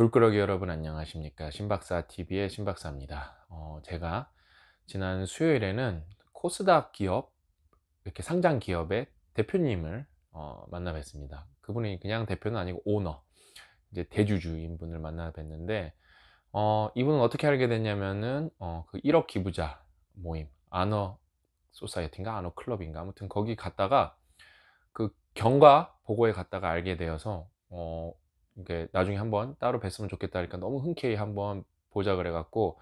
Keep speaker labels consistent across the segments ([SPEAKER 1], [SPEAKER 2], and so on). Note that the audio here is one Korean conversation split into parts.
[SPEAKER 1] 돌그러기 여러분 안녕하십니까 신박사TV의 신박사입니다 어, 제가 지난 수요일에는 코스닥 기업 이렇게 상장 기업의 대표님을 어, 만나 뵀습니다 그분이 그냥 대표는 아니고 오너 이제 대주주인 분을 만나 뵀는데 어, 이분은 어떻게 알게 됐냐면은 어, 그 1억 기부자 모임 아너 소사이어티인가 아너 클럽인가 아무튼 거기 갔다가 그 경과 보고에 갔다가 알게 되어서 어, 이게 나중에 한번 따로 뵀으면 좋겠다 그러니까 너무 흔쾌히 한번 보자 그래갖고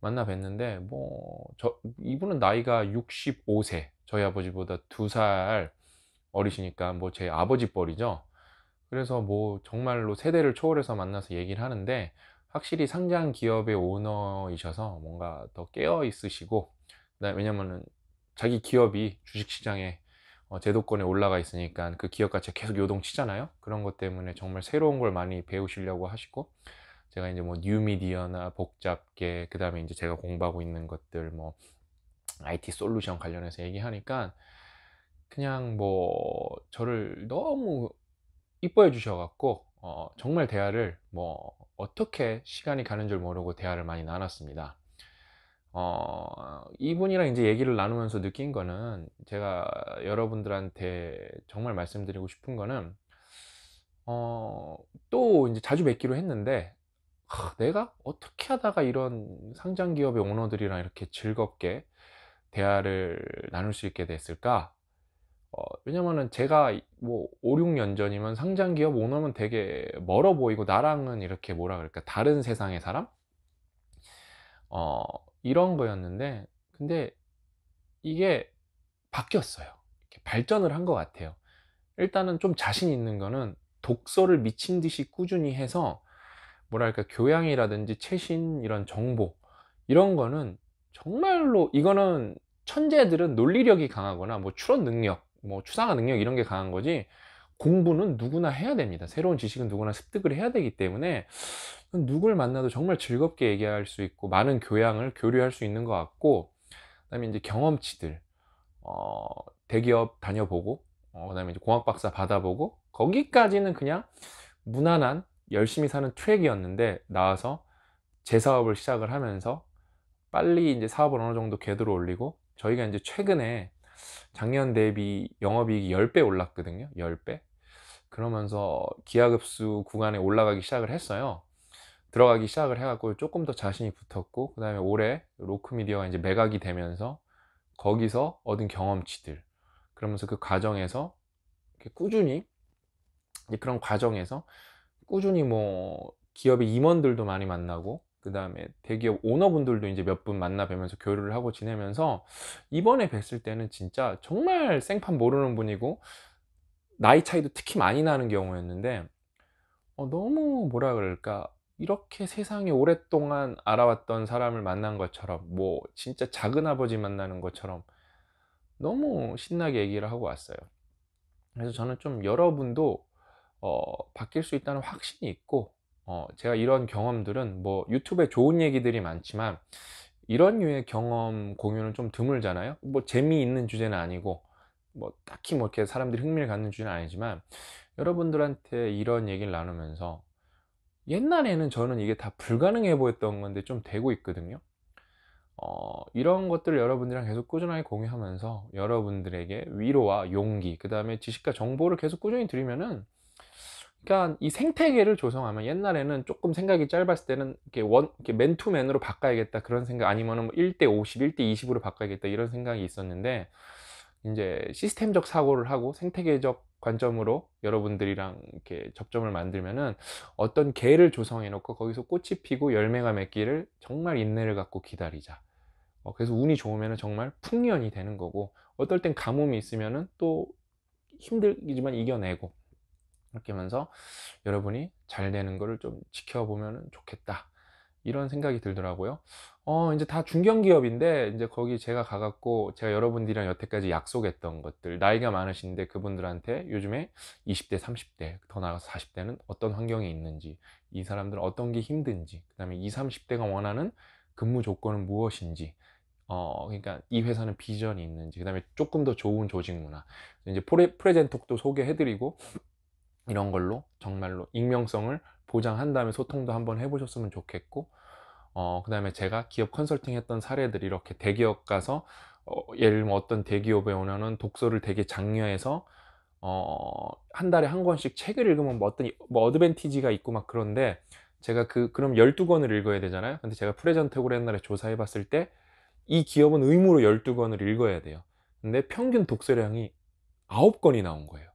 [SPEAKER 1] 만나 뵀는데 뭐 저 이분은 나이가 65세 저희 아버지보다 두 살 어리시니까 뭐 제 아버지 뻘이죠 그래서 뭐 정말로 세대를 초월해서 만나서 얘기를 하는데 확실히 상장 기업의 오너이셔서 뭔가 더 깨어 있으시고 왜냐면은 자기 기업이 주식시장에 어, 제도권에 올라가 있으니까 그 기업 가치가 계속 요동치잖아요. 그런 것 때문에 정말 새로운 걸 많이 배우시려고 하시고 제가 이제 뭐 뉴미디어나 복잡계 그다음에 이제 제가 공부하고 있는 것들 뭐 IT 솔루션 관련해서 얘기하니까 그냥 뭐 저를 너무 이뻐해 주셔갖고 어, 정말 대화를 뭐 어떻게 시간이 가는 줄 모르고 대화를 많이 나눴습니다. 어, 이분이랑 이제 얘기를 나누면서 느낀 거는 제가 여러분들한테 정말 말씀드리고 싶은 거는 어, 또 이제 자주 뵙기로 했는데 하, 내가 어떻게 하다가 이런 상장 기업의 오너들이랑 이렇게 즐겁게 대화를 나눌 수 있게 됐을까? 어, 왜냐면은 제가 뭐 5, 6년 전이면 상장 기업 오너면 되게 멀어 보이고 나랑은 이렇게 뭐라 그럴까 다른 세상의 사람? 어, 이런 거였는데 근데 이게 바뀌었어요 발전을 한 것 같아요 일단은 좀 자신 있는 거는 독서를 미친 듯이 꾸준히 해서 뭐랄까 교양이라든지 최신 이런 정보 이런 거는 정말로 이거는 천재들은 논리력이 강하거나 뭐 추론 능력 뭐 추상화 능력 이런 게 강한 거지 공부는 누구나 해야 됩니다. 새로운 지식은 누구나 습득을 해야 되기 때문에 누굴 만나도 정말 즐겁게 얘기할 수 있고 많은 교양을 교류할 수 있는 것 같고 그다음에 이제 경험치들 어, 대기업 다녀보고 어, 그다음에 이제 공학 박사 받아보고 거기까지는 그냥 무난한 열심히 사는 트랙이었는데 나와서 제 사업을 시작을 하면서 빨리 이제 사업을 어느 정도 궤도를 올리고 저희가 이제 최근에 작년 대비 영업이익이 10배 올랐거든요. 10배. 그러면서 기하급수 구간에 올라가기 시작을 했어요. 들어가기 시작을 해갖고 조금 더 자신이 붙었고 그 다음에 올해 로크미디어가 이제 매각이 되면서 거기서 얻은 경험치들 그러면서 그 과정에서 꾸준히 그런 과정에서 꾸준히 뭐 기업의 임원들도 많이 만나고 그 다음에 대기업 오너분들도 이제 몇 분 만나 뵈면서 교류를 하고 지내면서 이번에 뵀을 때는 진짜 정말 생판 모르는 분이고 나이 차이도 특히 많이 나는 경우였는데 어, 너무 뭐라 그럴까 이렇게 세상에 오랫동안 알아왔던 사람을 만난 것처럼 뭐 진짜 작은 아버지 만나는 것처럼 너무 신나게 얘기를 하고 왔어요 그래서 저는 좀 여러분도 어, 바뀔 수 있다는 확신이 있고 어, 제가 이런 경험들은 뭐 유튜브에 좋은 얘기들이 많지만 이런 류의 경험 공유는 좀 드물잖아요 뭐 재미있는 주제는 아니고 뭐 딱히 뭐 이렇게 사람들이 흥미를 갖는 주제는 아니지만 여러분들한테 이런 얘기를 나누면서 옛날에는 저는 이게 다 불가능해 보였던 건데 좀 되고 있거든요 어, 이런 것들을 여러분들이랑 계속 꾸준하게 공유하면서 여러분들에게 위로와 용기 그 다음에 지식과 정보를 계속 꾸준히 드리면은 그러니까 이 생태계를 조성하면 옛날에는 조금 생각이 짧았을 때는 이렇게 원 이렇게 맨투맨으로 바꿔야겠다 그런 생각 아니면은 뭐 1대 50, 1대 20으로 바꿔야겠다 이런 생각이 있었는데 이제 시스템적 사고를 하고 생태계적 관점으로 여러분들이랑 이렇게 접점을 만들면은 어떤 개를 조성해 놓고 거기서 꽃이 피고 열매가 맺기를 정말 인내를 갖고 기다리자 어, 그래서 운이 좋으면 정말 풍년이 되는 거고 어떨 땐 가뭄이 있으면또 힘들지만 이겨내고 이렇게 하면서 여러분이 잘 되는 거를 좀 지켜보면 좋겠다 이런 생각이 들더라고요. 어, 이제 다 중견기업인데, 이제 거기 제가 가갖고, 제가 여러분들이랑 여태까지 약속했던 것들, 나이가 많으신데 그분들한테 요즘에 20대, 30대, 더 나아가서 40대는 어떤 환경에 있는지, 이 사람들은 어떤 게 힘든지, 그 다음에 20, 30대가 원하는 근무 조건은 무엇인지, 어, 그러니까 이 회사는 비전이 있는지, 그 다음에 조금 더 좋은 조직 문화, 이제 프레, 프레젠톡도 소개해드리고, 이런 걸로 정말로 익명성을 보장한 다음에 소통도 한번 해보셨으면 좋겠고 어, 그 다음에 제가 기업 컨설팅 했던 사례들 이렇게 대기업 가서 어, 예를 들면 어떤 대기업에 오면은 독서를 되게 장려해서 어, 한 달에 한 권씩 책을 읽으면 뭐 어떤 뭐 어드밴티지가 있고 막 그런데 제가 그 그럼 12권을 읽어야 되잖아요. 근데 제가 프레젠테고를 옛날에 조사해 봤을 때 이 기업은 의무로 12권을 읽어야 돼요. 근데 평균 독서량이 9권이 나온 거예요.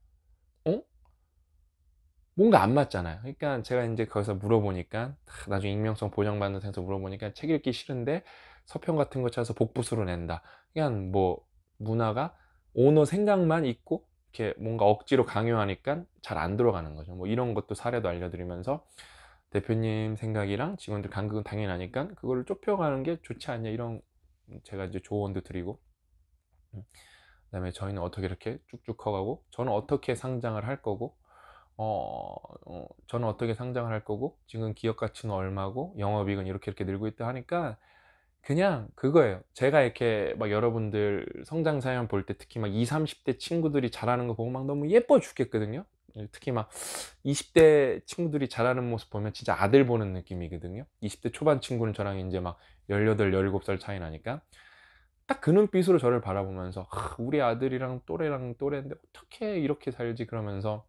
[SPEAKER 1] 뭔가 안 맞잖아요. 그러니까 제가 이제 거기서 물어보니까 나중에 익명성 보장받는 상에서 물어보니까 책 읽기 싫은데 서평 같은 거 찾아서 복붙으로 낸다. 그냥 그러니까 뭐 문화가 오너 생각만 있고 이렇게 뭔가 억지로 강요하니까 잘 안 들어가는 거죠. 뭐 이런 것도 사례도 알려드리면서 대표님 생각이랑 직원들 간극은 당연하니까 그거를 좁혀가는 게 좋지 않냐 이런 제가 이제 조언도 드리고 음, 그다음에 저희는 어떻게 이렇게 쭉쭉 커가고 저는 어떻게 상장을 할 거고 어, 어, 저는 어떻게 상장을 할 거고 지금 기업 가치는 얼마고 영업이익은 이렇게 이렇게 늘고 있다 하니까 그냥 그거예요. 제가 이렇게 막 여러분들 성장 사연 볼 때 특히 막 20, 30대 친구들이 잘하는 거 보고 막 너무 예뻐 죽겠거든요. 특히 막 20대 친구들이 잘하는 모습 보면 진짜 아들 보는 느낌이거든요. 20대 초반 친구는 저랑 이제 막 18, 17살 차이 나니까 딱 그 눈빛으로 저를 바라보면서 우리 아들이랑 또래랑 또래인데 어떻게 이렇게 살지 그러면서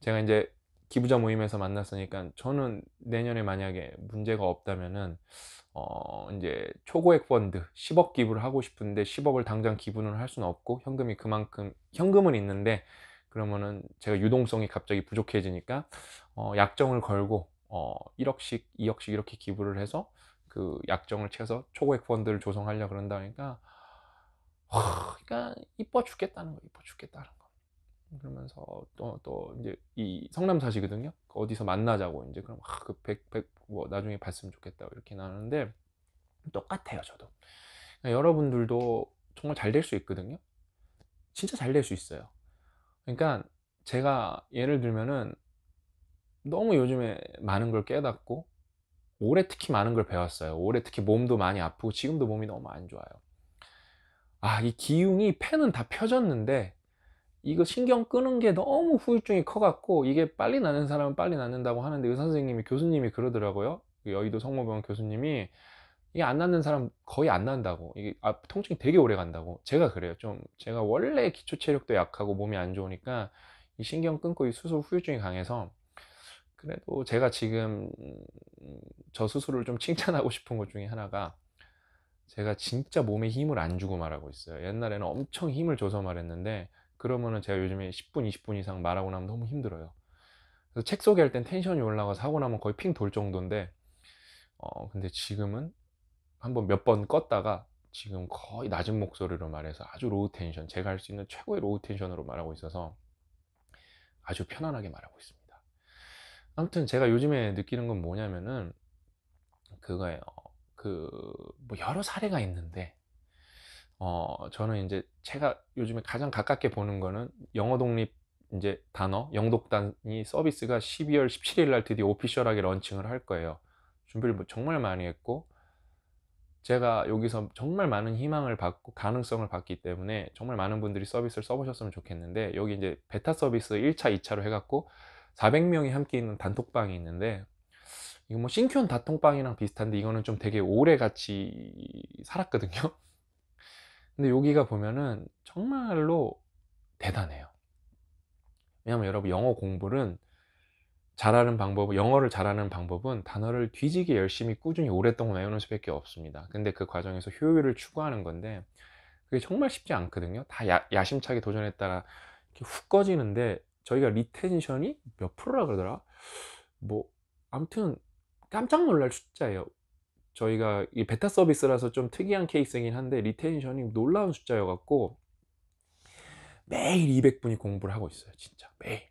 [SPEAKER 1] 제가 이제 기부자 모임에서 만났으니까 저는 내년에 만약에 문제가 없다면은 어 이제 초고액 펀드 10억 기부를 하고 싶은데 10억을 당장 기부는 할 수는 없고 현금이 그만큼 현금은 있는데 그러면은 제가 유동성이 갑자기 부족해지니까 어 약정을 걸고 어 1억씩 2억씩 이렇게 기부를 해서 그 약정을 쳐서 초고액 펀드를 조성하려 그런다니까 그러니까 이뻐 죽겠다는 거 이뻐 죽겠다는 거 그러면서 또, 또 이제 이 성남 사시거든요. 그 어디서 만나자고 이제 그럼 아, 그 백, 백, 뭐 나중에 봤으면 좋겠다 이렇게 나는데 똑같아요, 저도. 그러니까 여러분들도 정말 잘 될 수 있거든요. 진짜 잘 될 수 있어요. 그러니까 제가 예를 들면은 너무 요즘에 많은 걸 깨닫고 올해 특히 많은 걸 배웠어요. 올해 특히 몸도 많이 아프고 지금도 몸이 너무 안 좋아요. 아, 이 기운이 팬은다 펴졌는데 이거 신경 끄는 게 너무 후유증이 커갖고 이게 빨리 낫는 사람은 빨리 낫는다고 하는데 의사 선생님이 교수님이 그러더라고요. 그 여의도 성모병원 교수님이 이게 안 낫는 사람 거의 안 난다고 이게 아, 통증이 되게 오래 간다고 제가 그래요 좀 제가 원래 기초 체력도 약하고 몸이 안 좋으니까 이 신경 끊고 이 수술 후유증이 강해서 그래도 제가 지금 저 수술을 좀 칭찬하고 싶은 것 중에 하나가 제가 진짜 몸에 힘을 안 주고 말하고 있어요 옛날에는 엄청 힘을 줘서 말했는데 그러면은 제가 요즘에 10분, 20분 이상 말하고 나면 너무 힘들어요. 그래서 책 소개할 땐 텐션이 올라가서 하고 나면 거의 핑 돌 정도인데, 어, 근데 지금은 한번 몇 번 껐다가 지금 거의 낮은 목소리로 말해서 아주 로우 텐션, 제가 할 수 있는 최고의 로우 텐션으로 말하고 있어서 아주 편안하게 말하고 있습니다. 아무튼 제가 요즘에 느끼는 건 뭐냐면은 그거예요. 어, 그뭐 여러 사례가 있는데 어, 저는 이제 제가 요즘에 가장 가깝게 보는 거는 영어 독립 이제 단어, 영독단이 서비스가 12월 17일 날 드디어 오피셜하게 런칭을 할 거예요. 준비를 뭐 정말 많이 했고, 제가 여기서 정말 많은 희망을 받고 가능성을 받기 때문에 정말 많은 분들이 서비스를 써보셨으면 좋겠는데, 여기 이제 베타 서비스 1차, 2차로 해갖고 400명이 함께 있는 단톡방이 있는데, 이거 뭐 싱큐온 단톡방이랑 비슷한데 이거는 좀 되게 오래 같이 살았거든요. 근데 여기가 보면은 정말로 대단해요. 왜냐면 여러분 영어 공부는 잘하는 방법, 영어를 잘하는 방법은 단어를 뒤지게 열심히 꾸준히 오랫동안 외우는 수밖에 없습니다. 근데 그 과정에서 효율을 추구하는 건데 그게 정말 쉽지 않거든요. 다 야, 심차게 도전했다가 훅 꺼지는데 저희가 리텐션이 몇 프로라 그러더라? 뭐 아무튼 깜짝 놀랄 숫자예요. 저희가 이 베타 서비스라서 좀 특이한 케이스이긴 한데 리텐션이 놀라운 숫자여갖고 매일 200분이 공부를 하고 있어요 진짜 매일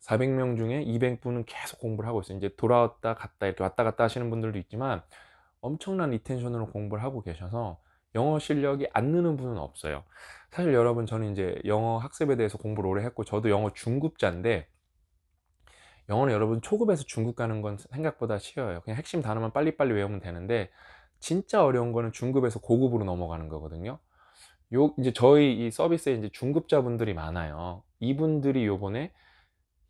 [SPEAKER 1] 400명 중에 200분은 계속 공부를 하고 있어요 이제 돌아왔다 갔다 이렇게 왔다 갔다 하시는 분들도 있지만 엄청난 리텐션으로 공부를 하고 계셔서 영어 실력이 안 느는 분은 없어요 사실 여러분 저는 이제 영어 학습에 대해서 공부를 오래 했고 저도 영어 중급자인데 영어는 여러분 초급에서 중급 가는 건 생각보다 쉬워요 그냥 핵심 단어만 빨리빨리 외우면 되는데 진짜 어려운 거는 중급에서 고급으로 넘어가는 거거든요 요 이제 저희 이 서비스에 이제 중급자분들이 많아요 이분들이 요번에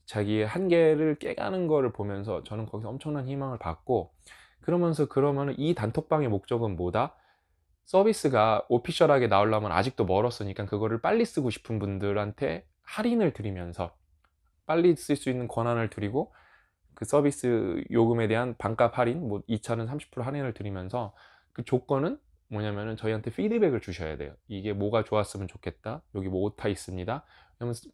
[SPEAKER 1] 자기의 한계를 깨가는 거를 보면서 저는 거기서 엄청난 희망을 받고 그러면서 그러면 이 단톡방의 목적은 뭐다? 서비스가 오피셜하게 나오려면 아직도 멀었으니까 그거를 빨리 쓰고 싶은 분들한테 할인을 드리면서 빨리 쓸 수 있는 권한을 드리고 그 서비스 요금에 대한 반값 할인, 뭐 2차는 30% 할인을 드리면서 그 조건은 뭐냐면은 저희한테 피드백을 주셔야 돼요. 이게 뭐가 좋았으면 좋겠다. 여기 뭐 오타 있습니다.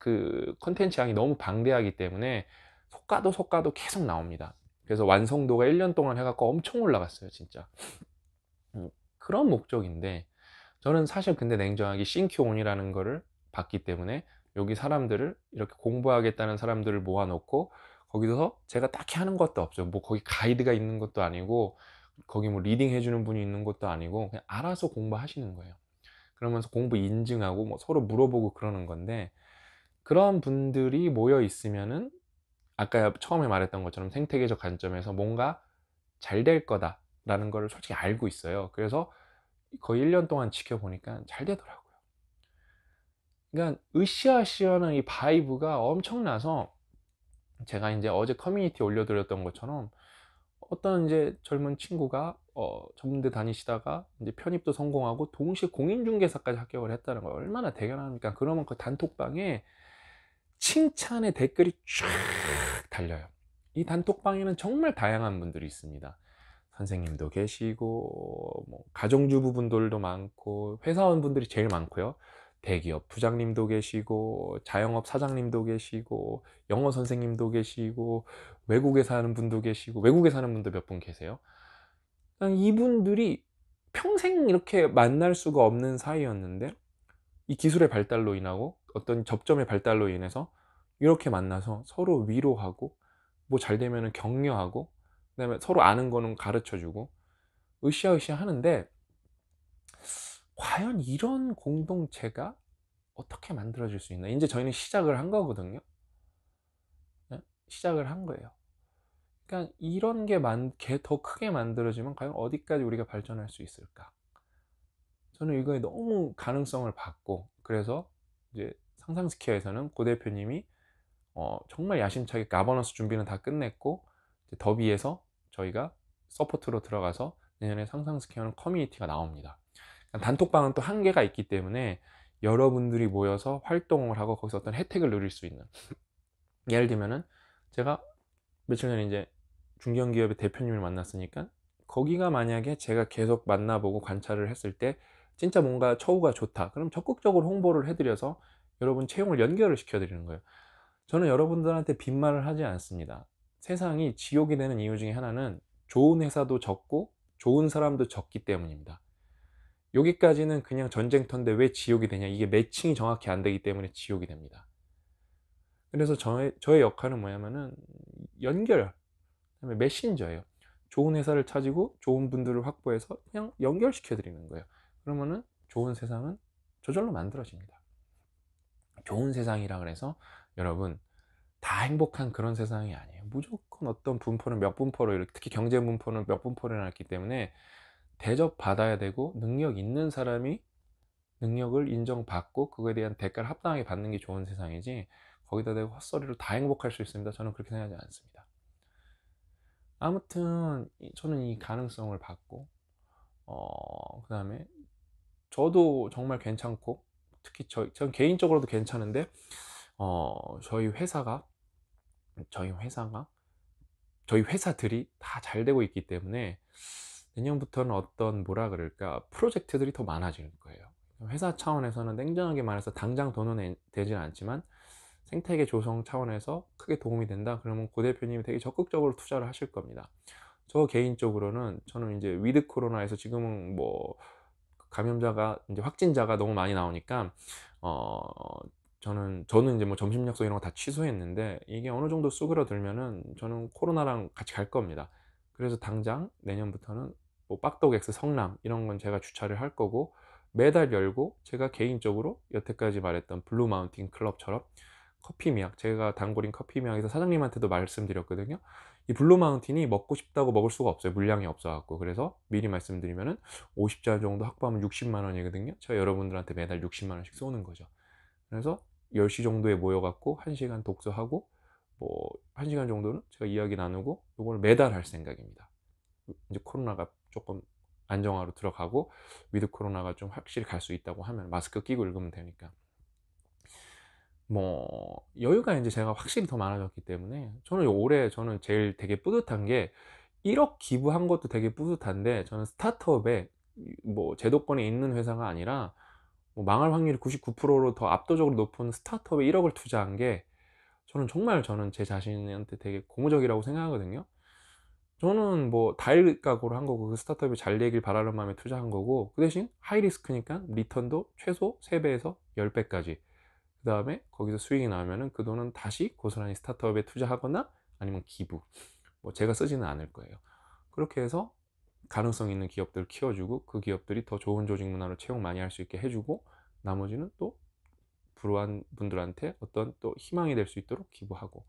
[SPEAKER 1] 그그 컨텐츠 양이 너무 방대하기 때문에 속가도 속가도 계속 나옵니다. 그래서 완성도가 1년 동안 해갖고 엄청 올라갔어요, 진짜. 음, 그런 목적인데 저는 사실 근데 냉정하게 싱큐온이라는 거를 봤기 때문에 여기 사람들을 이렇게 공부하겠다는 사람들을 모아놓고 거기서 제가 딱히 하는 것도 없죠. 뭐 거기 가이드가 있는 것도 아니고 거기 뭐 리딩 해주는 분이 있는 것도 아니고 그냥 알아서 공부하시는 거예요. 그러면서 공부 인증하고 뭐 서로 물어보고 그러는 건데 그런 분들이 모여 있으면은 아까 처음에 말했던 것처럼 생태계적 관점에서 뭔가 잘 될 거다라는 거를 솔직히 알고 있어요. 그래서 거의 1년 동안 지켜보니까 잘 되더라고. 요 그러니까 으쌰으쌰는 이 바이브가 엄청나서 제가 이제 어제 커뮤니티 올려드렸던 것처럼 어떤 이제 젊은 친구가 어, 전문대 다니시다가 이제 편입도 성공하고 동시에 공인중개사까지 합격을 했다는 거 얼마나 대견합니까? 그러면 그 단톡방에 칭찬의 댓글이 쫙 달려요. 이 단톡방에는 정말 다양한 분들이 있습니다. 선생님도 계시고 뭐 가정주부 분들도 많고 회사원 분들이 제일 많고요. 대기업 부장님도 계시고 자영업 사장님도 계시고 영어 선생님도 계시고 외국에 사는 분도 계시고 외국에 사는 분도 몇 분 계세요. 이분들이 평생 이렇게 만날 수가 없는 사이였는데 이 기술의 발달로 인하고 어떤 접점의 발달로 인해서 이렇게 만나서 서로 위로하고 뭐 잘되면 격려하고 그다음에 서로 아는 거는 가르쳐 주고 으쌰으쌰 하는데 과연 이런 공동체가 어떻게 만들어질 수 있나? 이제 저희는 시작을 한 거거든요. 예? 시작을 한 거예요. 그러니까 이런 게 더 크게 만들어지면 과연 어디까지 우리가 발전할 수 있을까? 저는 이거에 너무 가능성을 봤고 그래서 이제 상상스퀘어에서는 고 대표님이 어, 정말 야심차게 가버넌스 준비는 다 끝냈고 더비에서 저희가 서포트로 들어가서 내년에 상상스퀘어는 커뮤니티가 나옵니다. 단톡방은 또 한계가 있기 때문에 여러분들이 모여서 활동을 하고 거기서 어떤 혜택을 누릴 수 있는 예를 들면은 제가 며칠 전에 이제 중견기업의 대표님을 만났으니까 거기가 만약에 제가 계속 만나보고 관찰을 했을 때 진짜 뭔가 처우가 좋다 그럼 적극적으로 홍보를 해드려서 여러분 채용을 연결을 시켜드리는 거예요 저는 여러분들한테 빈말을 하지 않습니다 세상이 지옥이 되는 이유 중에 하나는 좋은 회사도 적고 좋은 사람도 적기 때문입니다 여기까지는 그냥 전쟁터인데 왜 지옥이 되냐 이게 매칭이 정확히 안 되기 때문에 지옥이 됩니다 그래서 저의, 저의 역할은 뭐냐면은 연결 그다음에 메신저예요 좋은 회사를 찾고 좋은 분들을 확보해서 그냥 연결시켜 드리는 거예요 그러면은 좋은 세상은 저절로 만들어집니다 좋은 세상이라 그래서 여러분 다 행복한 그런 세상이 아니에요 무조건 어떤 분포는 몇 분포로 이렇게 특히 경제 분포는 몇 분포로 나왔기 때문에 대접받아야 되고 능력 있는 사람이 능력을 인정받고 그거에 대한 대가를 합당하게 받는 게 좋은 세상이지 거기다 대고 헛소리로 다 행복할 수 있습니다. 저는 그렇게 생각하지 않습니다. 아무튼 저는 이 가능성을 받고 어, 그 다음에 저도 정말 괜찮고 특히 저, 전 개인적으로도 괜찮은데 어, 저희 회사가 저희 회사가 저희 회사들이 다 잘 되고 있기 때문에 내년부터는 어떤 뭐라 그럴까 프로젝트들이 더많아지는 거예요 회사 차원에서는 냉정하게 말해서 당장 돈은 되진 않지만 생태계 조성 차원에서 크게 도움이 된다 그러면 고 대표님이 되게 적극적으로 투자를 하실 겁니다 저 개인적으로는 저는 이제 위드 코로나에서 지금은 뭐 감염자가 이제 확진자가 너무 많이 나오니까 어 저는 저는 이제 뭐 점심 약속 이런 거 다 취소했는데 이게 어느 정도 쑥그러들면은 저는 코로나랑 같이 갈 겁니다. 그래서 당장 내년부터는 뭐빡도객스 성남 이런 건 제가 주차를 할 거고 매달 열고 제가 개인적으로 여태까지 말했던 블루 마운틴 클럽처럼 커피 미약 제가 단골인 커피 미약에서 사장님한테도 말씀드렸거든요 이 블루 마운틴이 먹고 싶다고 먹을 수가 없어요 물량이 없어 갖고 그래서 미리 말씀드리면은 50잔 정도 확보하면 60만 원이거든요 제가 여러분들한테 매달 60만 원씩 쏘는 거죠 그래서 10시 정도에 모여 갖고 1시간 독서하고 뭐 1시간 정도는 제가 이야기 나누고 이걸 매달 할 생각입니다 이제 코로나가 조금 안정화로 들어가고 위드 코로나가 좀 확실히 갈 수 있다고 하면 마스크 끼고 읽으면 되니까 뭐 여유가 이제 제가 확실히 더 많아졌기 때문에 저는 올해 저는 제일 되게 뿌듯한 게 1억 기부한 것도 되게 뿌듯한데 저는 스타트업에 뭐 제도권에 있는 회사가 아니라 뭐 망할 확률이 99%로 더 압도적으로 높은 스타트업에 1억을 투자한 게 저는 정말 저는 제 자신한테 되게 고무적이라고 생각하거든요. 저는 뭐 다일 각으로한 거고 그 스타트업이 잘 되길 바라는 마음에 투자한 거고 그 대신 하이리스크니까 리턴도 최소 3배에서 10배까지 그 다음에 거기서 수익이 나면은 오그 돈은 다시 고스란히 스타트업에 투자하거나 아니면 기부 뭐 제가 쓰지는 않을 거예요 그렇게 해서 가능성 있는 기업들을 키워주고 그 기업들이 더 좋은 조직 문화로 채용 많이 할 수 있게 해주고 나머지는 또 불우한 분들한테 어떤 또 희망이 될 수 있도록 기부하고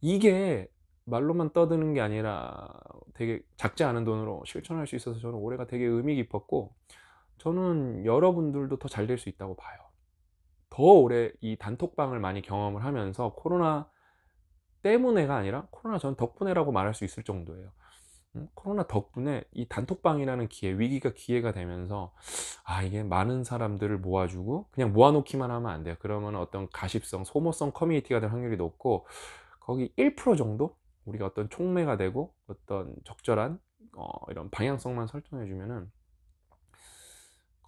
[SPEAKER 1] 이게 말로만 떠드는 게 아니라 되게 작지 않은 돈으로 실천할 수 있어서 저는 올해가 되게 의미 깊었고 저는 여러분들도 더 잘 될 수 있다고 봐요. 더 오래 이 단톡방을 많이 경험을 하면서 코로나 때문에가 아니라 코로나 전 덕분에라고 말할 수 있을 정도예요. 음, 코로나 덕분에 이 단톡방이라는 기회, 위기가 기회가 되면서 아 이게 많은 사람들을 모아주고 그냥 모아놓기만 하면 안 돼요. 그러면 어떤 가십성, 소모성 커뮤니티가 될 확률이 높고 거기 1% 정도 우리가 어떤 촉매가 되고 어떤 적절한 어, 이런 방향성만 설정해 주면은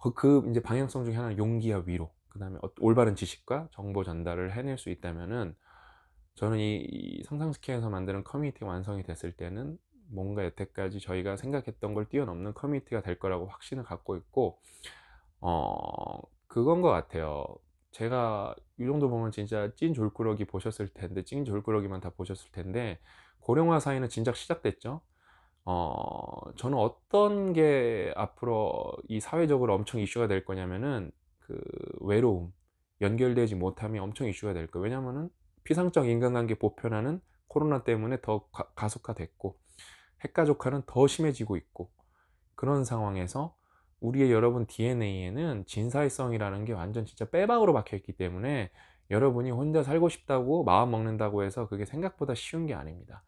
[SPEAKER 1] 그, 그, 이제 방향성 중에 하나는 용기와 위로 그 다음에 어, 올바른 지식과 정보 전달을 해낼 수 있다면은 저는 이, 이상상스키에서 만드는 커뮤니티 완성이 됐을 때는 뭔가 여태까지 저희가 생각했던 걸 뛰어넘는 커뮤니티가 될 거라고 확신을 갖고 있고 어 그건 것 같아요 제가 이 정도 보면 진짜 찐 졸꾸러기 보셨을 텐데 찐 졸꾸러기만 다 보셨을 텐데 고령화 사회는 진작 시작됐죠. 어, 저는 어떤 게 앞으로 이 사회적으로 엄청 이슈가 될 거냐면은 그 외로움, 연결되지 못함이 엄청 이슈가 될 거예요. 왜냐면은 피상적 인간관계 보편화는 코로나 때문에 더 가, 속화됐고 핵가족화는 더 심해지고 있고 그런 상황에서 우리의 여러분 DNA에는 진사회성이라는 게 완전 진짜 빼박으로 박혀 있기 때문에 여러분이 혼자 살고 싶다고 마음 먹는다고 해서 그게 생각보다 쉬운 게 아닙니다.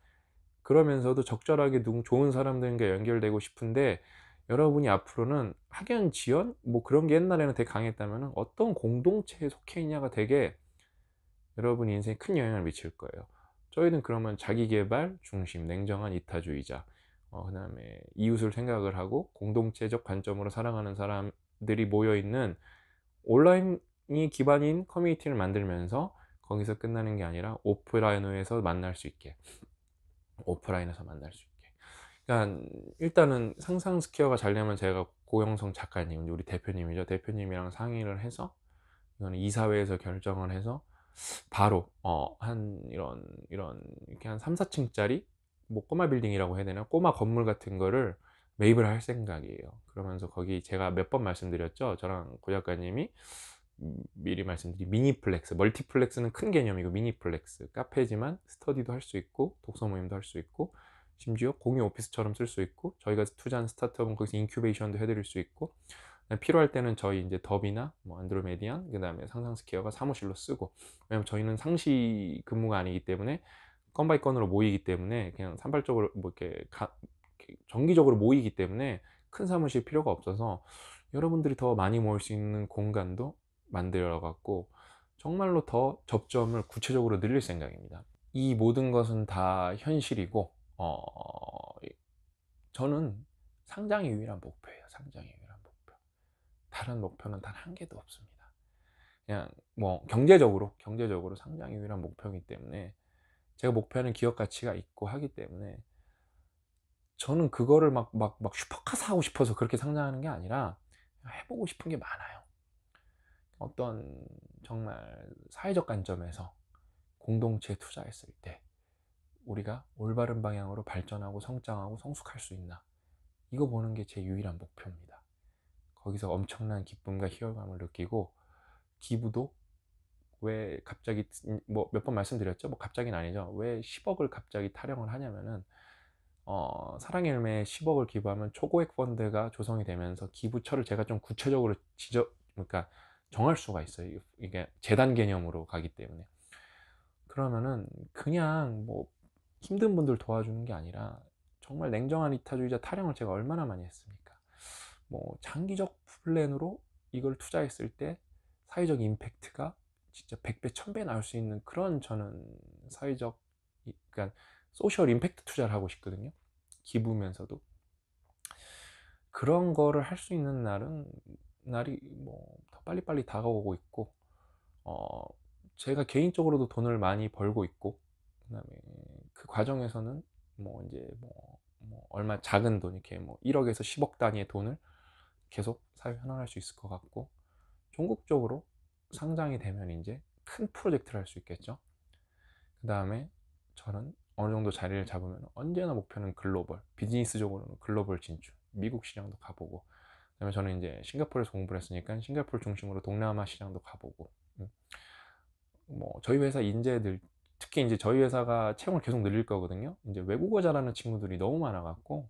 [SPEAKER 1] 그러면서도 적절하게 누 좋은 사람들과 연결되고 싶은데 여러분이 앞으로는 학연 지연 뭐 그런 게 옛날에는 되게 강했다면 어떤 공동체에 속해 있냐가 되게 여러분 인생에 큰 영향을 미칠 거예요. 저희는 그러면 자기 개발 중심, 냉정한 이타주의자, 어, 그다음에 이웃을 생각을 하고 공동체적 관점으로 사랑하는 사람들이 모여 있는 온라인이 기반인 커뮤니티를 만들면서 거기서 끝나는 게 아니라 오프라인에서 만날 수 있게 오프라인에서 만날 수 있게 그러니까 일단은 상상 스퀘어가 잘 되면 제가 고영성 작가님 우리 대표님이죠 대표님이랑 상의를 해서 이거는 이사회에서 결정을 해서 바로 어 한 이런 이런 이렇게 한 3, 4층짜리 뭐 꼬마 빌딩이라고 해야 되나 꼬마 건물 같은 거를 매입을 할 생각이에요 그러면서 거기 제가 몇 번 말씀드렸죠 저랑 고 작가님이 미리 말씀드린 미니플렉스, 멀티플렉스는 큰 개념이고 미니플렉스, 카페지만 스터디도 할 수 있고 독서 모임도 할 수 있고 심지어 공유 오피스처럼 쓸 수 있고 저희가 투자한 스타트업은 거기서 인큐베이션도 해드릴 수 있고 필요할 때는 저희 이제 더비나 뭐 안드로메디안 그다음에 상상스퀘어가 사무실로 쓰고 왜냐면 저희는 상시 근무가 아니기 때문에 건 바이 건으로 모이기 때문에 그냥 산발적으로 뭐 이렇게 가, 정기적으로 모이기 때문에 큰 사무실 필요가 없어서 여러분들이 더 많이 모일 수 있는 공간도 만들어 갖고 정말로 더 접점을 구체적으로 늘릴 생각입니다. 이 모든 것은 다 현실이고 어, 저는 상장이 유일한 목표예요. 상장이 유일한 목표. 다른 목표는 단 한 개도 없습니다. 그냥 뭐 경제적으로 경제적으로 상장이 유일한 목표이기 때문에 제가 목표하는 기업 가치가 있고 하기 때문에 저는 그거를 막 막막 슈퍼카 사고 싶어서 그렇게 상장하는 게 아니라 해보고 싶은 게 많아요. 어떤 정말 사회적 관점에서 공동체에 투자했을 때 우리가 올바른 방향으로 발전하고 성장하고 성숙할 수 있나 이거 보는 게 제 유일한 목표입니다. 거기서 엄청난 기쁨과 희열감을 느끼고 기부도 왜 갑자기 뭐 몇 번 말씀드렸죠? 뭐 갑자기는 아니죠. 왜 10억을 갑자기 타령을 하냐면은 어, 사랑의 열매에 10억을 기부하면 초고액 펀드가 조성이 되면서 기부처를 제가 좀 구체적으로 지적 그러니까 정할 수가 있어요. 이게 재단 개념으로 가기 때문에. 그러면은 그냥 뭐 힘든 분들 도와주는 게 아니라 정말 냉정한 이타주의자 타령을 제가 얼마나 많이 했습니까? 뭐 장기적 플랜으로 이걸 투자했을 때 사회적 임팩트가 진짜 100배, 1000배 나올 수 있는 그런 저는 사회적 그러니까 소셜 임팩트 투자를 하고 싶거든요. 기부면서도 그런 거를 할 수 있는 날은 날이 뭐 빨리빨리 다가오고 있고 어, 제가 개인적으로도 돈을 많이 벌고 있고 그다음에 그 과정에서는 뭐 이제 뭐, 뭐 얼마 작은 돈 이렇게 뭐 1억에서 10억 단위의 돈을 계속 사회 현황할 수 있을 것 같고 종국적으로 상장이 되면 이제 큰 프로젝트를 할 수 있겠죠. 그 다음에 저는 어느 정도 자리를 잡으면 언제나 목표는 글로벌, 비즈니스적으로는 글로벌 진출, 미국 시장도 가보고 그다음에 저는 이제 싱가포르에서 공부를 했으니까 싱가포르 중심으로 동남아 시장도 가보고 음. 뭐 저희 회사 인재들 특히 이제 저희 회사가 채용을 계속 늘릴 거거든요. 이제 외국어 잘하는 친구들이 너무 많아갖고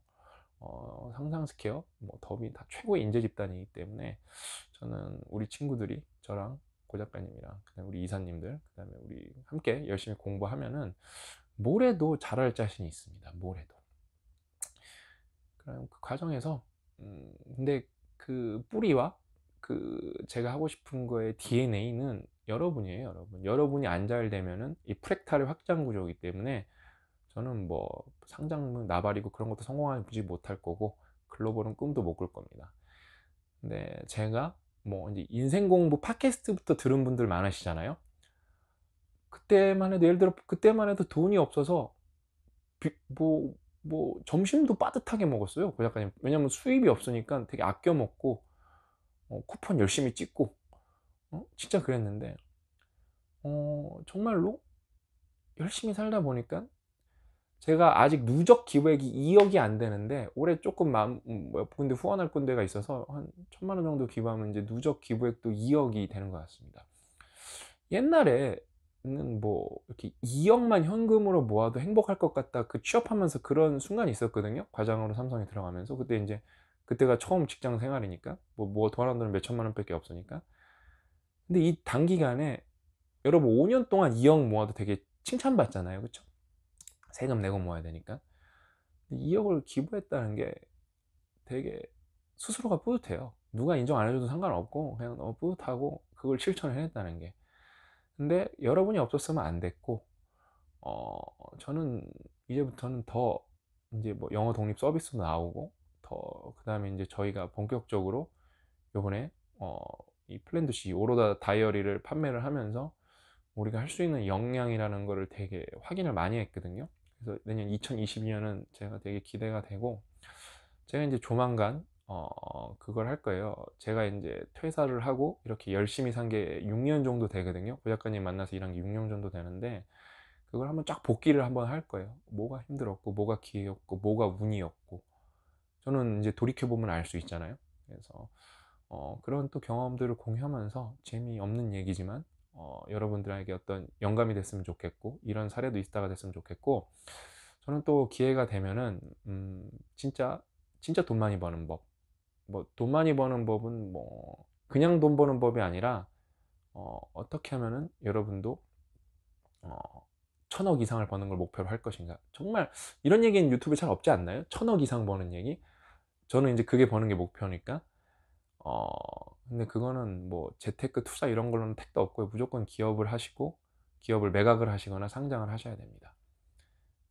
[SPEAKER 1] 어, 상상스퀘어, 뭐 더비 다 최고의 인재 집단이기 때문에 저는 우리 친구들이 저랑 고 작가님이랑 그다음에 우리 이사님들 그다음에 우리 함께 열심히 공부하면은 모래도 잘할 자신이 있습니다. 모래도. 그럼 그 과정에서 음, 근데 그 뿌리와 그 제가 하고 싶은 거의 DNA는 여러분이에요, 여러분. 여러분이 안잘 되면은 이 프랙탈의 확장 구조이기 때문에 저는 뭐 상장 문 나발이고 그런 것도 성공하지 못할 거고 글로벌은 꿈도 못 꿀 겁니다. 근데 제가 뭐 이제 인생 공부 팟캐스트부터 들은 분들 많으시잖아요. 그때만 해도 예를 들어 그때만 해도 돈이 없어서 비, 뭐뭐 점심도 빠듯하게 먹었어요 고 그 작가님 왜냐면 수입이 없으니까 되게 아껴 먹고 어, 쿠폰 열심히 찍고 어? 진짜 그랬는데 어, 정말로 열심히 살다 보니까 제가 아직 누적 기획이 2억이 안 되는데 올해 조금 마음, 몇 음, 뭐 군데 후원할 군데가 있어서 한 천만 원 정도 기부하면 이제 누적 기부액도 2억이 되는 것 같습니다. 옛날에 뭐 이렇게 2억만 현금으로 모아도 행복할 것 같다 그 취업하면서 그런 순간이 있었거든요 과장으로 삼성에 들어가면서 그때 이제 그때가 처음 직장 생활이니까 뭐, 뭐 돈하는 돈은 몇 천만 원밖에 없으니까 근데 이 단기간에 여러분 5년 동안 2억 모아도 되게 칭찬받잖아요 그쵸 세금 내고 모아야 되니까 2억을 기부했다는 게 되게 스스로가 뿌듯해요 누가 인정 안 해줘도 상관없고 그냥 너무 뿌듯하고 그걸 실천을 해냈다는 게 근데 여러분이 없었으면 안 됐고 어 저는 이제부터는 더 이제 뭐 영어 독립 서비스도 나오고 더 그다음에 이제 저희가 본격적으로 요번에 어 이 플랜드시 오로다 다이어리를 판매를 하면서 우리가 할 수 있는 역량이라는 거를 되게 확인을 많이 했거든요. 그래서 내년 2022년은 제가 되게 기대가 되고 제가 이제 조만간 어, 어, 그걸 할 거예요. 제가 이제 퇴사를 하고 이렇게 열심히 산 게 6년 정도 되거든요. 고작가님 그 만나서 일한 게 6년 정도 되는데 그걸 한번 쫙 복기를 한번 할 거예요. 뭐가 힘들었고, 뭐가 기회였고, 뭐가 운이었고. 저는 이제 돌이켜보면 알 수 있잖아요. 그래서 어, 그런 또 경험들을 공유하면서 재미없는 얘기지만 어, 여러분들에게 어떤 영감이 됐으면 좋겠고 이런 사례도 있다가 됐으면 좋겠고 저는 또 기회가 되면은 음, 진짜 진짜 돈 많이 버는 법 뭐돈 많이 버는 법은 뭐 그냥 돈 버는 법이 아니라 어, 어떻게 하면은 여러분도 어, 천억 이상을 버는 걸 목표로 할 것인가 정말 이런 얘기는 유튜브에 잘 없지 않나요? 천억 이상 버는 얘기 저는 이제 그게 버는 게 목표니까 어 근데 그거는 뭐 재테크 투자 이런 걸로는 택도 없고요 무조건 기업을 하시고 기업을 매각을 하시거나 상장을 하셔야 됩니다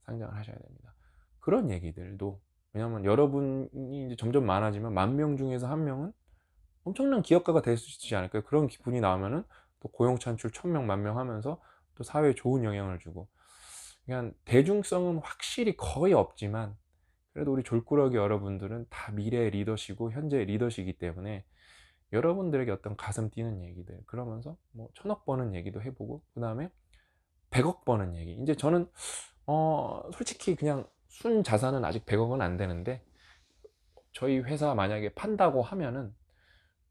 [SPEAKER 1] 상장을 하셔야 됩니다 그런 얘기들도 왜냐하면 여러분이 이제 점점 많아지면 만 명 중에서 한 명은 엄청난 기업가가 될 수 있지 않을까요? 그런 기분이 나면은 오또 고용 창출 천 명 만 명 하면서 또 사회에 좋은 영향을 주고 그냥 그러니까 대중성은 확실히 거의 없지만 그래도 우리 졸꾸러기 여러분들은 다 미래의 리더시고 현재의 리더시기 때문에 여러분들에게 어떤 가슴 뛰는 얘기들 그러면서 뭐 천억 버는 얘기도 해보고 그 다음에 백억 버는 얘기 이제 저는 어 솔직히 그냥 순 자산은 아직 100억은 안 되는데 저희 회사 만약에 판다고 하면은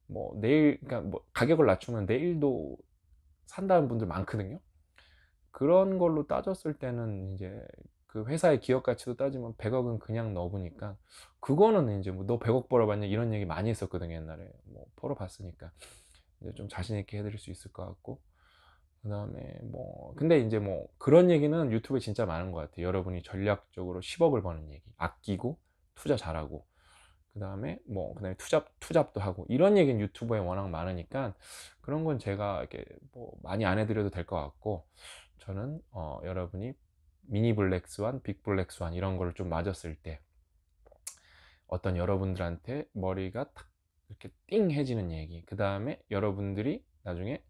[SPEAKER 1] 뭐 내일 그러니까 뭐 가격을 낮추면 내일도 산다는 분들 많거든요. 그런 걸로 따졌을 때는 이제 그 회사의 기업 가치도 따지면 100억은 그냥 넣어보니까 그거는 이제 뭐 너 100억 벌어봤냐 이런 얘기 많이 했었거든요 옛날에 뭐 벌어봤으니까 이제 좀 자신 있게 해드릴 수 있을 것 같고 그 다음에 뭐 근데 이제 뭐 그런 얘기는 유튜브에 진짜 많은 것 같아요 여러분이 전략적으로 10억을 버는 얘기 아끼고 투자 잘하고 그 다음에 뭐그 다음에 투잡 투잡도 하고 이런 얘기는 유튜브에 워낙 많으니까 그런 건 제가 이렇게 뭐 많이 안 해드려도 될 것 같고 저는 어, 여러분이 미니 블랙스완 빅 블랙스완 이런 거를 좀 맞았을 때 어떤 여러분들한테 머리가 탁 이렇게 띵 해지는 얘기 그 다음에 여러분들이 나중에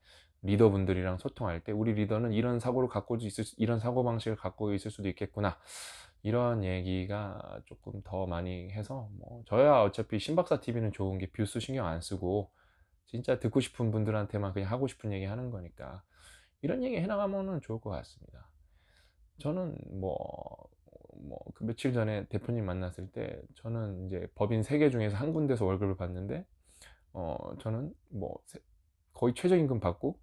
[SPEAKER 1] 리더분들이랑 소통할 때 우리 리더는 이런 사고를 갖고 있을 수, 이런 사고 방식을 갖고 있을 수도 있겠구나 이런 얘기가 조금 더 많이 해서 뭐 저야 어차피 신박사 TV는 좋은 게 뷰스 신경 안 쓰고 진짜 듣고 싶은 분들한테만 그냥 하고 싶은 얘기 하는 거니까 이런 얘기 해나가면 좋을 것 같습니다. 저는 뭐, 뭐, 그 며칠 전에 대표님 만났을 때 저는 이제 법인 세 개 중에서 한 군데서 월급을 받는데, 어, 저는 뭐, 거의 최저임금 받고,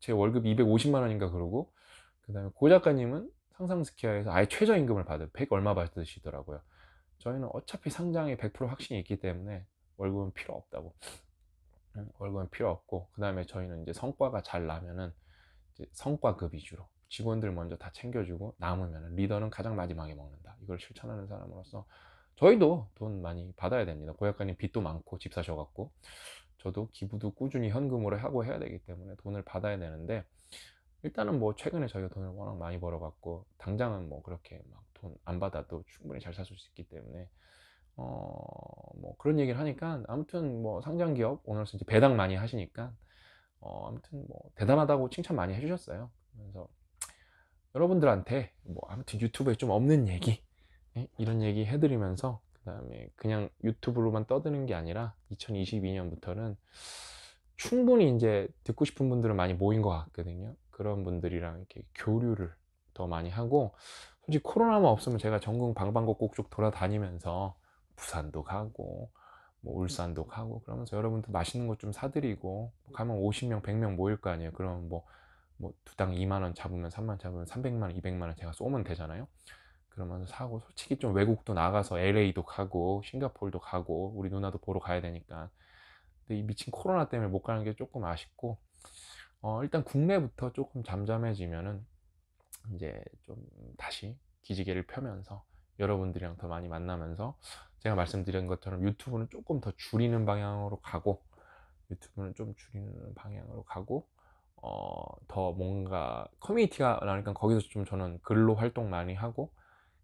[SPEAKER 1] 제 월급 250만 원인가 그러고 그다음에 고 작가님은 상상스키아에서 아예 최저임금을 받은 100 얼마 받으시더라고요. 저희는 어차피 상장에 100% 확신이 있기 때문에 월급은 필요 없다고. 월급은 필요 없고 그다음에 저희는 이제 성과가 잘 나면은 이제 성과급 위주로 직원들 먼저 다 챙겨주고 남으면 리더는 가장 마지막에 먹는다. 이걸 실천하는 사람으로서 저희도 돈 많이 받아야 됩니다. 고약가님 빚도 많고 집 사셔갖고 저도 기부도 꾸준히 현금으로 하고 해야 되기 때문에 돈을 받아야 되는데 일단은 뭐 최근에 저희가 돈을 워낙 많이 벌어갖고 당장은 뭐 그렇게 막 돈 안 받아도 충분히 잘 살 수 있기 때문에 어 뭐 그런 얘기를 하니까 아무튼 뭐 상장 기업 오늘로 이제 배당 많이 하시니까 어 아무튼 뭐 대단하다고 칭찬 많이 해주셨어요. 그래서 여러분들한테 뭐 아무튼 유튜브에 좀 없는 얘기 예? 이런 얘기 해드리면서 그 다음에 그냥 유튜브로만 떠드는 게 아니라 2022년부터는 충분히 이제 듣고 싶은 분들은 많이 모인 것 같거든요. 그런 분들이랑 이렇게 교류를 더 많이 하고 솔직히 코로나만 없으면 제가 전국 방방곡곡 쭉 돌아다니면서 부산도 가고 뭐 울산도 가고 그러면서 여러분들 맛있는 것 좀 사드리고 뭐 가면 50명 100명 모일 거 아니에요. 그러면뭐뭐 두당 2만 원 잡으면 3만 원 잡으면 300만 원 200만 원 제가 쏘면 되잖아요. 그러면서 사고 솔직히 좀 외국도 나가서 LA도 가고 싱가폴도 가고 우리 누나도 보러 가야 되니까 근데 이 미친 코로나 때문에 못 가는 게 조금 아쉽고 어, 일단 국내부터 조금 잠잠해지면은 이제 좀 다시 기지개를 펴면서 여러분들이랑 더 많이 만나면서 제가 말씀드린 것처럼 유튜브는 조금 더 줄이는 방향으로 가고 유튜브는 좀 줄이는 방향으로 가고 어, 더 뭔가 커뮤니티가 나니까 거기서 좀 저는 글로 활동 많이 하고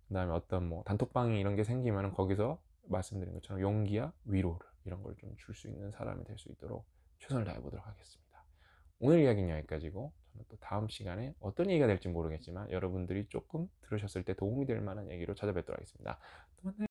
[SPEAKER 1] 그 다음에 어떤 뭐 단톡방이 이런 게 생기면 거기서 말씀드린 것처럼 용기와 위로를 이런 걸 좀 줄 수 있는 사람이 될 수 있도록 최선을 다해 보도록 하겠습니다. 오늘 이야기는 여기까지고 저는 또 다음 시간에 어떤 얘기가 될지 모르겠지만 여러분들이 조금 들으셨을 때 도움이 될 만한 얘기로 찾아뵙도록 하겠습니다. 또 만나요.